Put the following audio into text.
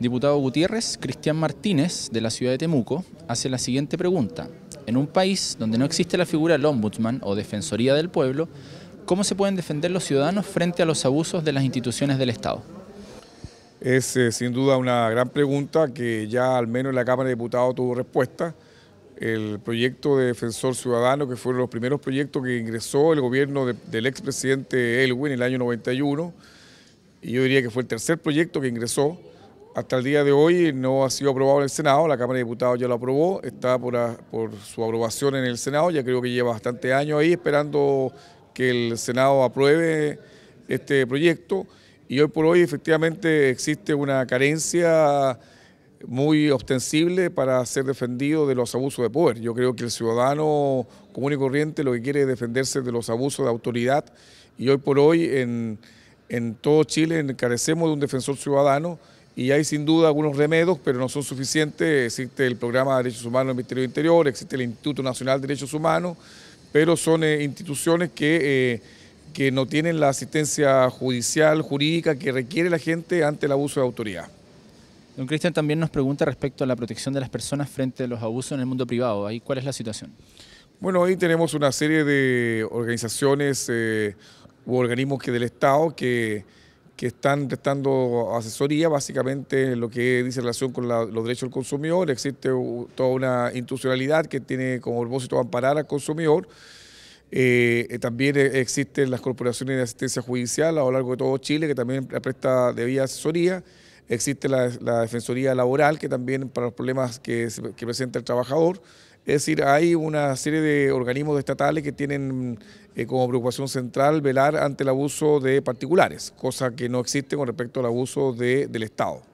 Diputado Gutiérrez, Cristian Martínez, de la ciudad de Temuco, hace la siguiente pregunta. En un país donde no existe la figura del ombudsman o defensoría del pueblo, ¿cómo se pueden defender los ciudadanos frente a los abusos de las instituciones del Estado? Es eh, sin duda una gran pregunta que ya al menos en la Cámara de Diputados tuvo respuesta. El proyecto de Defensor Ciudadano, que fueron los primeros proyectos que ingresó el gobierno del expresidente Elwin en el año 91, y yo diría que fue el tercer proyecto que ingresó, hasta el día de hoy no ha sido aprobado en el Senado, la Cámara de Diputados ya lo aprobó, está por, su aprobación en el Senado, ya creo que lleva bastante años ahí esperando que el Senado apruebe este proyecto y hoy por hoy efectivamente existe una carencia muy ostensible para ser defendido de los abusos de poder. Yo creo que el ciudadano común y corriente lo que quiere es defenderse de los abusos de autoridad y hoy por hoy en, en todo Chile carecemos de un defensor ciudadano y hay sin duda algunos remedios, pero no son suficientes. Existe el programa de derechos humanos del Ministerio del Interior, existe el Instituto Nacional de Derechos Humanos, pero son eh, instituciones que, eh, que no tienen la asistencia judicial, jurídica que requiere la gente ante el abuso de autoridad. Don Cristian también nos pregunta respecto a la protección de las personas frente a los abusos en el mundo privado. ¿Ahí cuál es la situación? Bueno, ahí tenemos una serie de organizaciones eh, u organismos del Estado que que están prestando asesoría, básicamente lo que dice relación con los derechos del consumidor. Existe toda una institucionalidad que tiene como propósito amparar al consumidor. Eh, eh, también e, existen las corporaciones de asistencia judicial a lo largo de todo Chile, que también presta debida asesoría. Existe la, defensoría laboral, que también para los problemas que, que presenta el trabajador. Es decir, hay una serie de organismos estatales que tienen eh, como preocupación central velar ante el abuso de particulares, cosa que no existe con respecto al abuso del Estado.